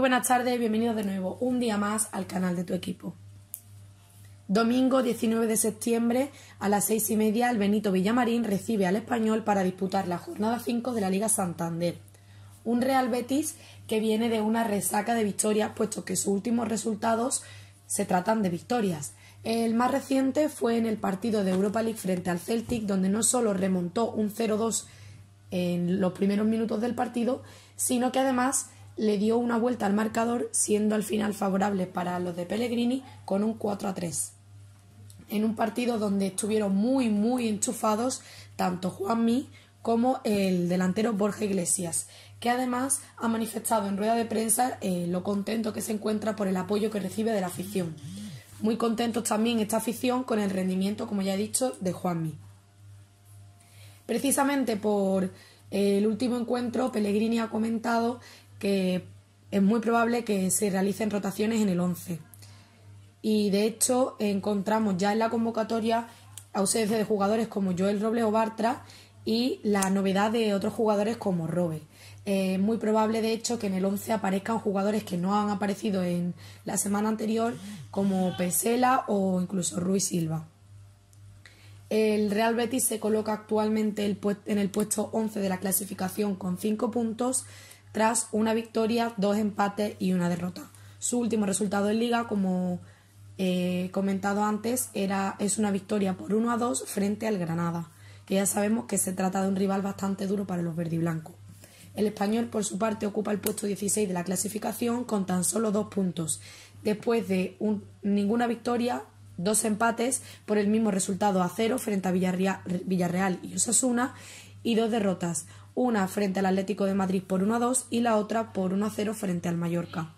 buenas tardes, bienvenidos de nuevo un día más al canal de tu equipo. Domingo 19 de septiembre a las seis y media el Benito Villamarín recibe al español para disputar la jornada 5 de la Liga Santander. Un Real Betis que viene de una resaca de victorias puesto que sus últimos resultados se tratan de victorias. El más reciente fue en el partido de Europa League frente al Celtic, donde no solo remontó un 0-2 en los primeros minutos del partido, sino que además le dio una vuelta al marcador, siendo al final favorable para los de Pellegrini con un 4 a 3. En un partido donde estuvieron muy, muy enchufados tanto Juanmi como el delantero Borja Iglesias, que además ha manifestado en rueda de prensa eh, lo contento que se encuentra por el apoyo que recibe de la afición. Muy contentos también esta afición con el rendimiento, como ya he dicho, de Juanmi. Precisamente por el último encuentro, Pellegrini ha comentado que es muy probable que se realicen rotaciones en el 11. Y de hecho encontramos ya en la convocatoria ausencia de jugadores como Joel Robles o Bartra y la novedad de otros jugadores como Robe. Es muy probable, de hecho, que en el 11 aparezcan jugadores que no han aparecido en la semana anterior, como Pesela o incluso Ruiz Silva. El Real Betis se coloca actualmente en el puesto 11 de la clasificación con 5 puntos, tras una victoria, dos empates y una derrota. Su último resultado en liga, como he eh, comentado antes, era, es una victoria por 1 a 2 frente al Granada, que ya sabemos que se trata de un rival bastante duro para los verdiblancos. El español, por su parte, ocupa el puesto 16 de la clasificación con tan solo dos puntos, después de ninguna victoria, dos empates por el mismo resultado a cero frente a Villarreal, Villarreal y Osasuna y dos derrotas, una frente al Atlético de Madrid por 1 2 y la otra por 1 0 frente al Mallorca.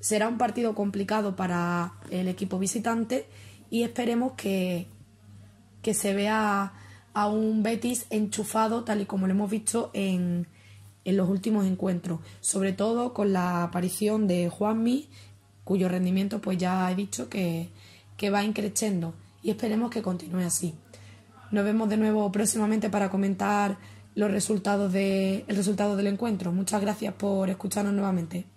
Será un partido complicado para el equipo visitante y esperemos que, que se vea a un Betis enchufado tal y como lo hemos visto en, los últimos encuentros, sobre todo con la aparición de Juanmi, cuyo rendimiento pues ya he dicho que, que va increciendo y esperemos que continúe así. Nos vemos de nuevo próximamente para comentar los resultados de, el resultado del encuentro. Muchas gracias por escucharnos nuevamente.